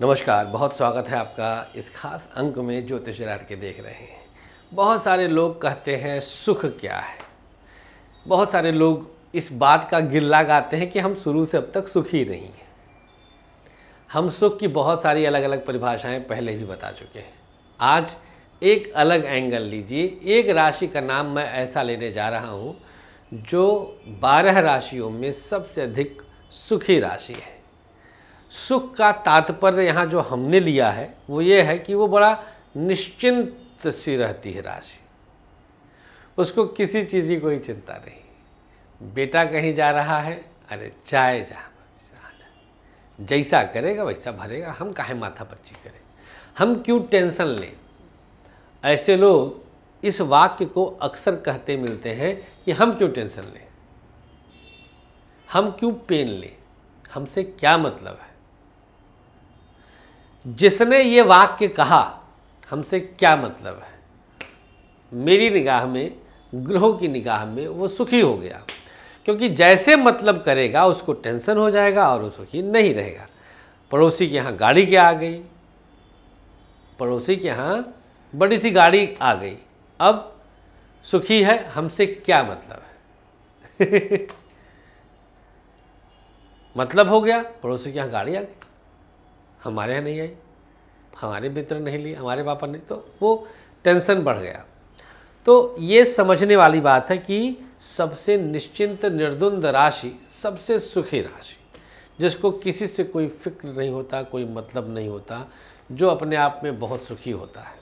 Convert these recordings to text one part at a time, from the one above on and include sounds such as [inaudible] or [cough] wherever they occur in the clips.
नमस्कार बहुत स्वागत है आपका इस खास अंक में ज्योतिष राट के देख रहे हैं बहुत सारे लोग कहते हैं सुख क्या है बहुत सारे लोग इस बात का गिल्ला गाते हैं कि हम शुरू से अब तक सुखी नहीं हैं हम सुख की बहुत सारी अलग अलग परिभाषाएं पहले भी बता चुके हैं आज एक अलग एंगल लीजिए एक राशि का नाम मैं ऐसा लेने जा रहा हूँ जो बारह राशियों में सबसे अधिक सुखी राशि है सुख का तात्पर्य यहाँ जो हमने लिया है वो ये है कि वो बड़ा निश्चिंत सी रहती है राशि उसको किसी चीज़ की कोई चिंता नहीं बेटा कहीं जा रहा है अरे चाहे जा जैसा करेगा वैसा भरेगा हम काहे माथा पच्ची करें हम क्यों टेंशन लें ऐसे लोग इस वाक्य को अक्सर कहते मिलते हैं कि हम क्यों टेंशन लें हम क्यों पेन लें हमसे क्या मतलब है जिसने ये वाक्य कहा हमसे क्या मतलब है मेरी निगाह में ग्रहों की निगाह में वो सुखी हो गया क्योंकि जैसे मतलब करेगा उसको टेंशन हो जाएगा और वो सुखी नहीं रहेगा पड़ोसी के यहाँ गाड़ी क्या आ गई पड़ोसी के यहाँ बड़ी सी गाड़ी आ गई अब सुखी है हमसे क्या मतलब है [laughs] मतलब हो गया पड़ोसी के यहाँ गाड़ी आ गई हमारे यहाँ नहीं आई हमारे मित्र नहीं लिए हमारे पापा ने तो वो टेंशन बढ़ गया तो ये समझने वाली बात है कि सबसे निश्चिंत निर्द्वंद राशि सबसे सुखी राशि जिसको किसी से कोई फिक्र नहीं होता कोई मतलब नहीं होता जो अपने आप में बहुत सुखी होता है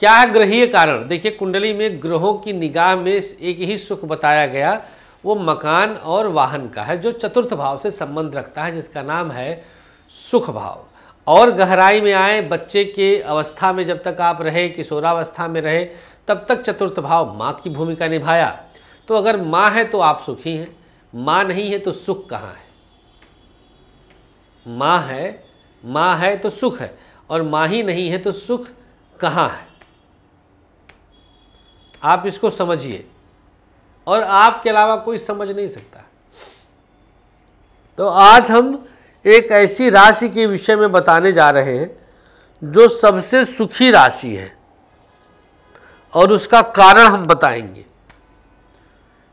क्या है ग्रहीय कारण देखिए कुंडली में ग्रहों की निगाह में एक ही सुख बताया गया वो मकान और वाहन का है जो चतुर्थ भाव से संबंध रखता है जिसका नाम है सुख भाव और गहराई में आए बच्चे के अवस्था में जब तक आप रहे किशोरावस्था में रहे तब तक चतुर्थ भाव माँ की भूमिका निभाया तो अगर माँ है तो आप सुखी हैं माँ नहीं है तो सुख कहाँ है माँ है माँ है तो सुख है और माँ ही नहीं है तो सुख कहाँ है आप इसको समझिए और आपके अलावा कोई समझ नहीं सकता तो आज हम एक ऐसी राशि के विषय में बताने जा रहे हैं जो सबसे सुखी राशि है और उसका कारण हम बताएंगे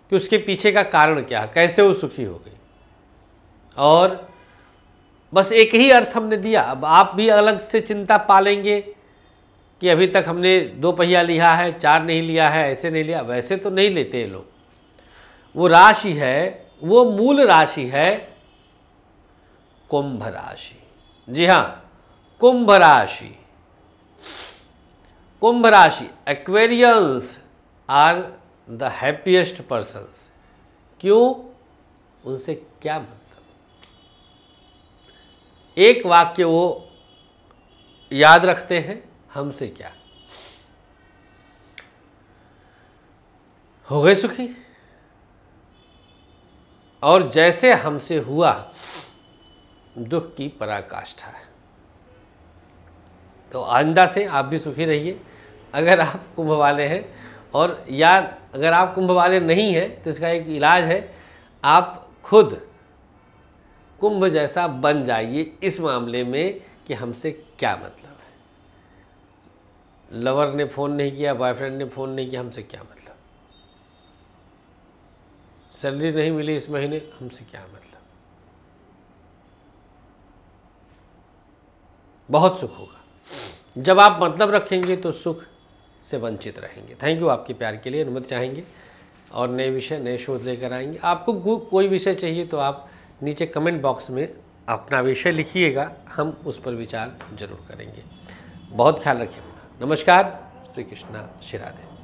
कि उसके पीछे का कारण क्या है कैसे वो सुखी हो गई और बस एक ही अर्थ हमने दिया अब आप भी अलग से चिंता पालेंगे कि अभी तक हमने दो पहिया लिया है चार नहीं लिया है ऐसे नहीं लिया वैसे तो नहीं लेते लोग वो राशि है वो मूल राशि है कुंभ राशि जी हाँ कुंभ राशि कुंभ राशि Aquarians are the happiest persons क्यों उनसे क्या मतलब एक वाक्य वो याद रखते हैं हमसे क्या हो गए सुखी और जैसे हमसे हुआ दुख की पराकाष्ठा है तो आइंदा से आप भी सुखी रहिए अगर आप कुंभ वाले हैं और या अगर आप कुंभ वाले नहीं हैं तो इसका एक इलाज है आप खुद कुंभ जैसा बन जाइए इस मामले में कि हमसे क्या मतलब है लवर ने फ़ोन नहीं किया बॉयफ्रेंड ने फ़ोन नहीं किया हमसे क्या मतलब सैलरी नहीं मिली इस महीने हमसे क्या मतलब बहुत सुख होगा जब आप मतलब रखेंगे तो सुख से वंचित रहेंगे थैंक यू आपके प्यार के लिए अनुमति चाहेंगे और नए विषय नए शोध लेकर आएंगे आपको कोई विषय चाहिए तो आप नीचे कमेंट बॉक्स में अपना विषय लिखिएगा हम उस पर विचार जरूर करेंगे बहुत ख्याल रखिए नमस्कार श्री कृष्णा शिराधे